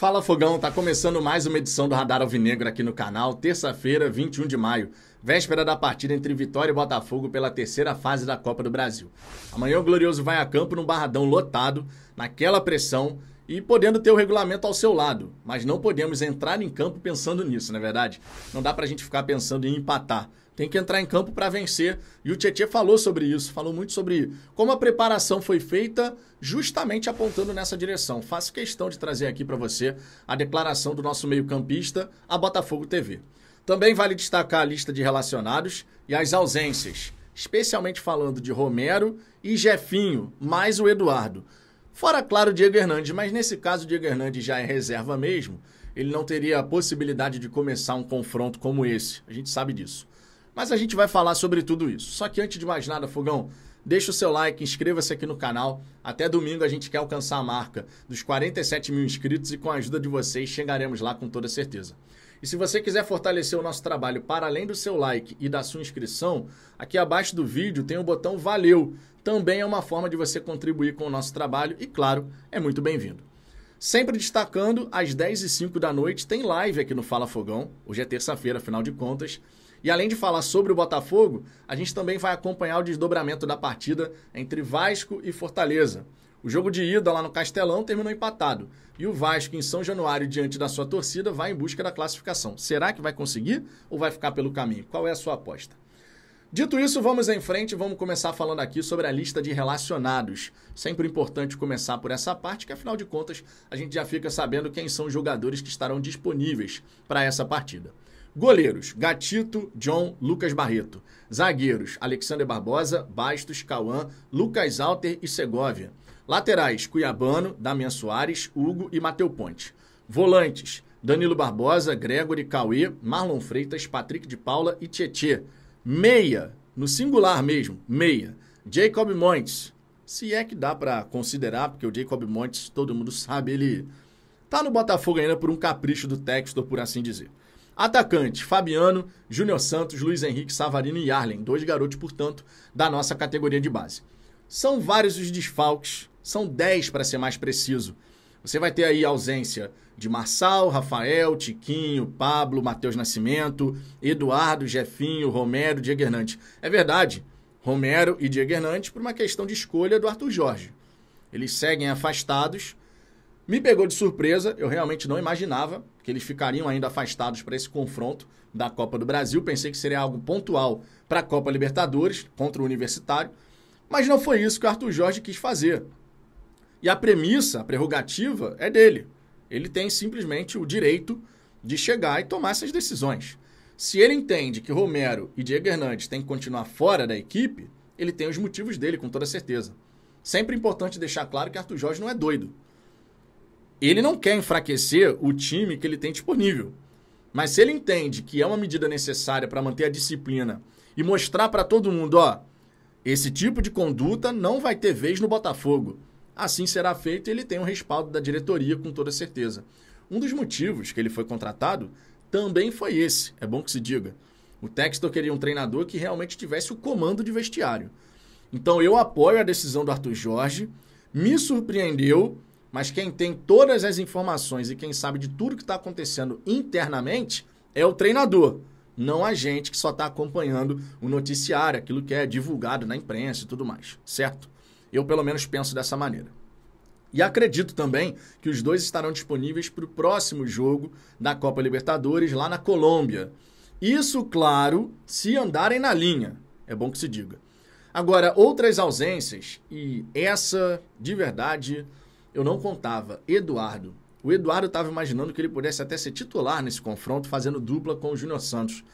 Fala Fogão, tá começando mais uma edição do Radar Alvinegro aqui no canal, terça-feira, 21 de maio, véspera da partida entre Vitória e Botafogo pela terceira fase da Copa do Brasil. Amanhã o Glorioso vai a campo num barradão lotado, naquela pressão e podendo ter o regulamento ao seu lado, mas não podemos entrar em campo pensando nisso, não é verdade? Não dá pra gente ficar pensando em empatar tem que entrar em campo para vencer. E o Tietchan falou sobre isso, falou muito sobre como a preparação foi feita, justamente apontando nessa direção. Faço questão de trazer aqui para você a declaração do nosso meio-campista, a Botafogo TV. Também vale destacar a lista de relacionados e as ausências, especialmente falando de Romero e Jefinho, mais o Eduardo. Fora, claro, o Diego Hernandes, mas nesse caso o Diego Hernandes já é reserva mesmo, ele não teria a possibilidade de começar um confronto como esse. A gente sabe disso. Mas a gente vai falar sobre tudo isso. Só que antes de mais nada, Fogão, deixa o seu like, inscreva-se aqui no canal. Até domingo a gente quer alcançar a marca dos 47 mil inscritos e com a ajuda de vocês chegaremos lá com toda certeza. E se você quiser fortalecer o nosso trabalho para além do seu like e da sua inscrição, aqui abaixo do vídeo tem o botão Valeu. Também é uma forma de você contribuir com o nosso trabalho e, claro, é muito bem-vindo. Sempre destacando, às 10 h 05 da noite tem live aqui no Fala Fogão. Hoje é terça-feira, final de contas. E além de falar sobre o Botafogo, a gente também vai acompanhar o desdobramento da partida entre Vasco e Fortaleza. O jogo de ida lá no Castelão terminou empatado. E o Vasco, em São Januário, diante da sua torcida, vai em busca da classificação. Será que vai conseguir ou vai ficar pelo caminho? Qual é a sua aposta? Dito isso, vamos em frente e vamos começar falando aqui sobre a lista de relacionados. Sempre importante começar por essa parte, que afinal de contas a gente já fica sabendo quem são os jogadores que estarão disponíveis para essa partida. Goleiros: Gatito, John, Lucas Barreto. Zagueiros: Alexander Barbosa, Bastos, Cauã, Lucas Alter e Segovia. Laterais: Cuiabano, Damian Soares, Hugo e Mateu Ponte. Volantes: Danilo Barbosa, Gregory, Cauê, Marlon Freitas, Patrick de Paula e Tietê. Meia, no singular mesmo, meia. Jacob Montes. Se é que dá para considerar, porque o Jacob Montes, todo mundo sabe, ele tá no Botafogo ainda por um capricho do texto, por assim dizer. Atacante, Fabiano, Júnior Santos, Luiz Henrique, Savarino e Arlen. Dois garotos, portanto, da nossa categoria de base. São vários os desfalques, são 10 para ser mais preciso. Você vai ter aí a ausência de Marçal, Rafael, Tiquinho, Pablo, Matheus Nascimento, Eduardo, Jefinho, Romero, Diego Hernandes. É verdade, Romero e Diego Hernandes por uma questão de escolha do Arthur Jorge. Eles seguem afastados me pegou de surpresa, eu realmente não imaginava que eles ficariam ainda afastados para esse confronto da Copa do Brasil. Pensei que seria algo pontual para a Copa Libertadores contra o Universitário, mas não foi isso que o Arthur Jorge quis fazer. E a premissa, a prerrogativa é dele. Ele tem simplesmente o direito de chegar e tomar essas decisões. Se ele entende que Romero e Diego Hernandes têm que continuar fora da equipe, ele tem os motivos dele, com toda certeza. Sempre é importante deixar claro que Arthur Jorge não é doido ele não quer enfraquecer o time que ele tem disponível. Mas se ele entende que é uma medida necessária para manter a disciplina e mostrar para todo mundo, ó, esse tipo de conduta não vai ter vez no Botafogo. Assim será feito e ele tem o respaldo da diretoria com toda certeza. Um dos motivos que ele foi contratado também foi esse, é bom que se diga. O Textor queria um treinador que realmente tivesse o comando de vestiário. Então eu apoio a decisão do Arthur Jorge. Me surpreendeu mas quem tem todas as informações e quem sabe de tudo que está acontecendo internamente é o treinador, não a gente que só está acompanhando o noticiário, aquilo que é divulgado na imprensa e tudo mais, certo? Eu, pelo menos, penso dessa maneira. E acredito também que os dois estarão disponíveis para o próximo jogo da Copa Libertadores lá na Colômbia. Isso, claro, se andarem na linha. É bom que se diga. Agora, outras ausências, e essa, de verdade, eu não contava Eduardo. O Eduardo estava imaginando que ele pudesse até ser titular nesse confronto, fazendo dupla com o Júnior Santos.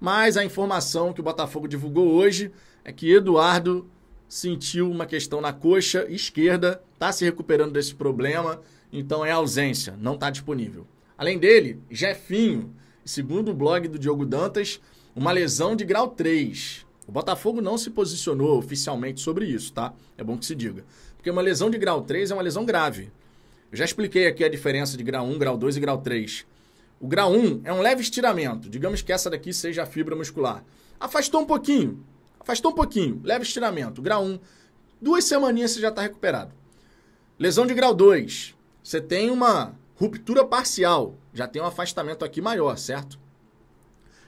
Mas a informação que o Botafogo divulgou hoje é que Eduardo sentiu uma questão na coxa esquerda, está se recuperando desse problema, então é ausência, não está disponível. Além dele, Jefinho, segundo o blog do Diogo Dantas, uma lesão de grau 3. O Botafogo não se posicionou oficialmente sobre isso, tá? É bom que se diga. Porque uma lesão de grau 3 é uma lesão grave. Eu já expliquei aqui a diferença de grau 1, grau 2 e grau 3. O grau 1 é um leve estiramento. Digamos que essa daqui seja a fibra muscular. Afastou um pouquinho. Afastou um pouquinho. Leve estiramento. Grau 1. Duas semaninhas você já está recuperado. Lesão de grau 2. Você tem uma ruptura parcial. Já tem um afastamento aqui maior, certo?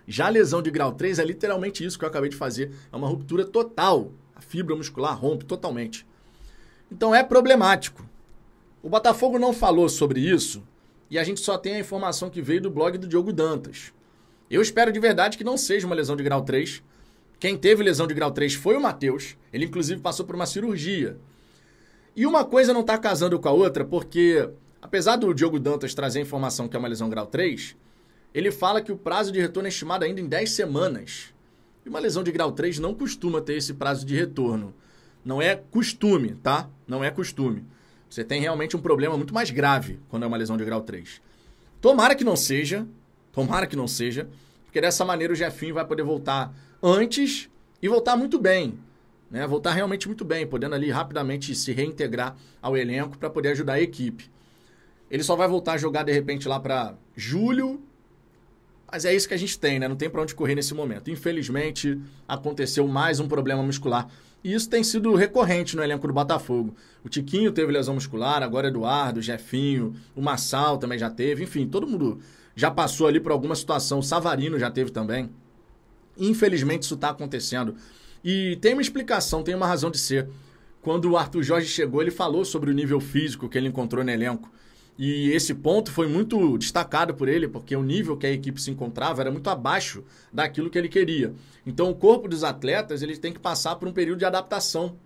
Já a lesão de grau 3 é literalmente isso que eu acabei de fazer. É uma ruptura total. A fibra muscular rompe totalmente. Então é problemático. O Botafogo não falou sobre isso e a gente só tem a informação que veio do blog do Diogo Dantas. Eu espero de verdade que não seja uma lesão de grau 3. Quem teve lesão de grau 3 foi o Matheus. Ele, inclusive, passou por uma cirurgia. E uma coisa não está casando com a outra, porque, apesar do Diogo Dantas trazer a informação que é uma lesão grau 3, ele fala que o prazo de retorno é estimado ainda em 10 semanas. E uma lesão de grau 3 não costuma ter esse prazo de retorno. Não é costume, tá? Não é costume. Você tem realmente um problema muito mais grave quando é uma lesão de grau 3. Tomara que não seja, tomara que não seja, porque dessa maneira o Jefinho vai poder voltar antes e voltar muito bem. Né? Voltar realmente muito bem, podendo ali rapidamente se reintegrar ao elenco para poder ajudar a equipe. Ele só vai voltar a jogar de repente lá para julho, mas é isso que a gente tem, né? Não tem para onde correr nesse momento. Infelizmente, aconteceu mais um problema muscular. E isso tem sido recorrente no elenco do Botafogo. O Tiquinho teve lesão muscular, agora Eduardo, Jefinho, o Massal também já teve. Enfim, todo mundo já passou ali por alguma situação. O Savarino já teve também. Infelizmente, isso está acontecendo. E tem uma explicação, tem uma razão de ser. Quando o Arthur Jorge chegou, ele falou sobre o nível físico que ele encontrou no elenco. E esse ponto foi muito destacado por ele, porque o nível que a equipe se encontrava era muito abaixo daquilo que ele queria. Então, o corpo dos atletas ele tem que passar por um período de adaptação.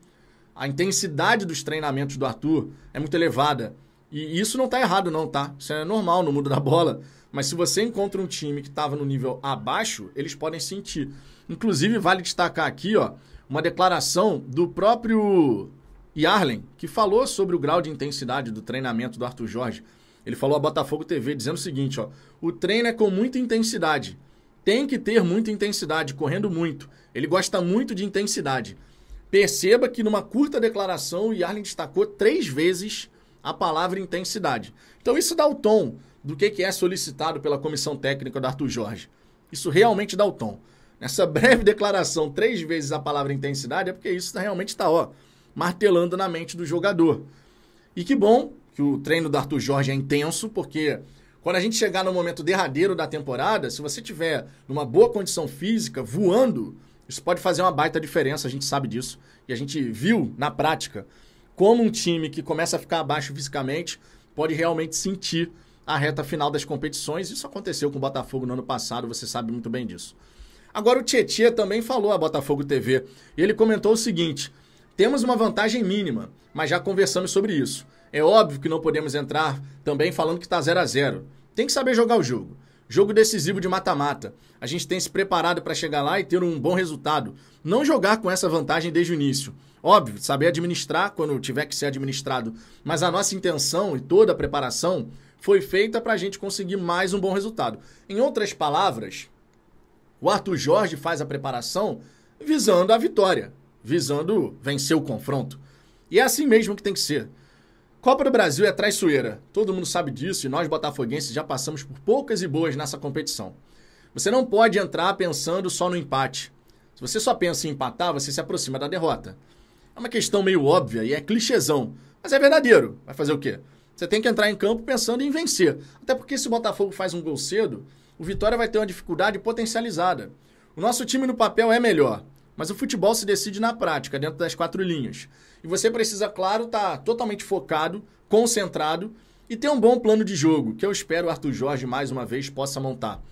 A intensidade dos treinamentos do Arthur é muito elevada. E isso não está errado, não, tá? Isso é normal no mundo da bola. Mas se você encontra um time que estava no nível abaixo, eles podem sentir. Inclusive, vale destacar aqui ó, uma declaração do próprio e Arlen, que falou sobre o grau de intensidade do treinamento do Arthur Jorge. Ele falou a Botafogo TV dizendo o seguinte, ó: "O treino é com muita intensidade. Tem que ter muita intensidade, correndo muito. Ele gosta muito de intensidade." Perceba que numa curta declaração, o Yarlin destacou três vezes a palavra intensidade. Então isso dá o tom do que, que é solicitado pela comissão técnica do Arthur Jorge. Isso realmente dá o tom. Nessa breve declaração, três vezes a palavra intensidade, é porque isso tá realmente está, ó, martelando na mente do jogador. E que bom que o treino do Arthur Jorge é intenso, porque quando a gente chegar no momento derradeiro da temporada, se você tiver numa boa condição física, voando, isso pode fazer uma baita diferença, a gente sabe disso. E a gente viu na prática como um time que começa a ficar abaixo fisicamente pode realmente sentir a reta final das competições. Isso aconteceu com o Botafogo no ano passado, você sabe muito bem disso. Agora o Tietchan também falou a Botafogo TV. ele comentou o seguinte: temos uma vantagem mínima, mas já conversamos sobre isso. É óbvio que não podemos entrar também falando que está 0 a 0 Tem que saber jogar o jogo. Jogo decisivo de mata-mata. A gente tem se preparado para chegar lá e ter um bom resultado. Não jogar com essa vantagem desde o início. Óbvio, saber administrar quando tiver que ser administrado. Mas a nossa intenção e toda a preparação foi feita para a gente conseguir mais um bom resultado. Em outras palavras, o Arthur Jorge faz a preparação visando a vitória visando vencer o confronto. E é assim mesmo que tem que ser. Copa do Brasil é traiçoeira. Todo mundo sabe disso e nós botafoguenses já passamos por poucas e boas nessa competição. Você não pode entrar pensando só no empate. Se você só pensa em empatar, você se aproxima da derrota. É uma questão meio óbvia e é clichêzão, mas é verdadeiro. Vai fazer o quê? Você tem que entrar em campo pensando em vencer. Até porque se o Botafogo faz um gol cedo, o Vitória vai ter uma dificuldade potencializada. O nosso time no papel é melhor, mas o futebol se decide na prática, dentro das quatro linhas. E você precisa, claro, estar tá totalmente focado, concentrado e ter um bom plano de jogo, que eu espero o Arthur Jorge mais uma vez possa montar.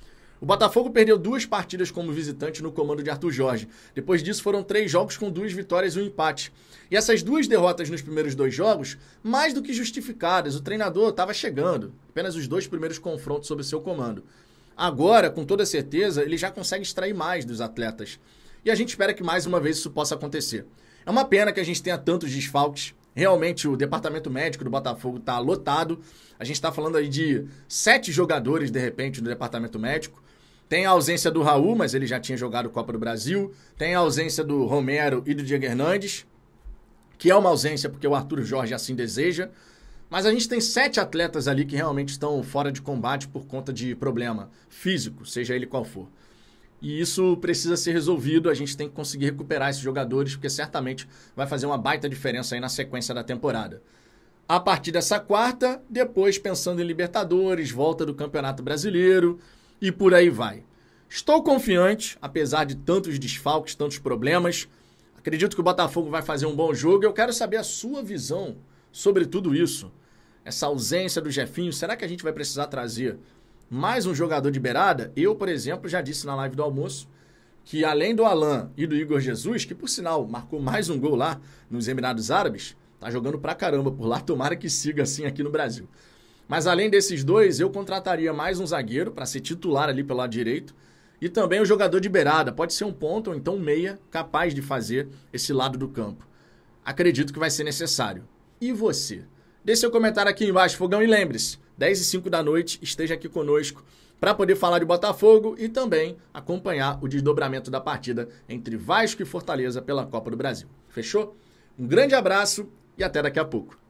O Botafogo perdeu duas partidas como visitante no comando de Arthur Jorge. Depois disso, foram três jogos com duas vitórias e um empate. E essas duas derrotas nos primeiros dois jogos, mais do que justificadas, o treinador estava chegando. Apenas os dois primeiros confrontos sob seu comando. Agora, com toda certeza, ele já consegue extrair mais dos atletas e a gente espera que mais uma vez isso possa acontecer. É uma pena que a gente tenha tantos desfalques. Realmente, o departamento médico do Botafogo está lotado. A gente está falando aí de sete jogadores, de repente, do departamento médico. Tem a ausência do Raul, mas ele já tinha jogado Copa do Brasil. Tem a ausência do Romero e do Diego Hernandes, que é uma ausência porque o Arthur Jorge assim deseja. Mas a gente tem sete atletas ali que realmente estão fora de combate por conta de problema físico, seja ele qual for. E isso precisa ser resolvido. A gente tem que conseguir recuperar esses jogadores, porque certamente vai fazer uma baita diferença aí na sequência da temporada. A partir dessa quarta, depois pensando em Libertadores, volta do Campeonato Brasileiro e por aí vai. Estou confiante, apesar de tantos desfalques, tantos problemas. Acredito que o Botafogo vai fazer um bom jogo. Eu quero saber a sua visão sobre tudo isso. Essa ausência do Jefinho, será que a gente vai precisar trazer mais um jogador de beirada, eu, por exemplo, já disse na live do almoço que além do Alan e do Igor Jesus, que por sinal marcou mais um gol lá nos Emirados Árabes, tá jogando pra caramba por lá, tomara que siga assim aqui no Brasil. Mas além desses dois, eu contrataria mais um zagueiro para ser titular ali pelo lado direito. E também o um jogador de beirada, pode ser um ponto ou então um meia, capaz de fazer esse lado do campo. Acredito que vai ser necessário. E você? Deixe seu comentário aqui embaixo, fogão, e lembre-se, 10 e 5 da noite, esteja aqui conosco para poder falar de Botafogo e também acompanhar o desdobramento da partida entre Vasco e Fortaleza pela Copa do Brasil. Fechou? Um grande abraço e até daqui a pouco.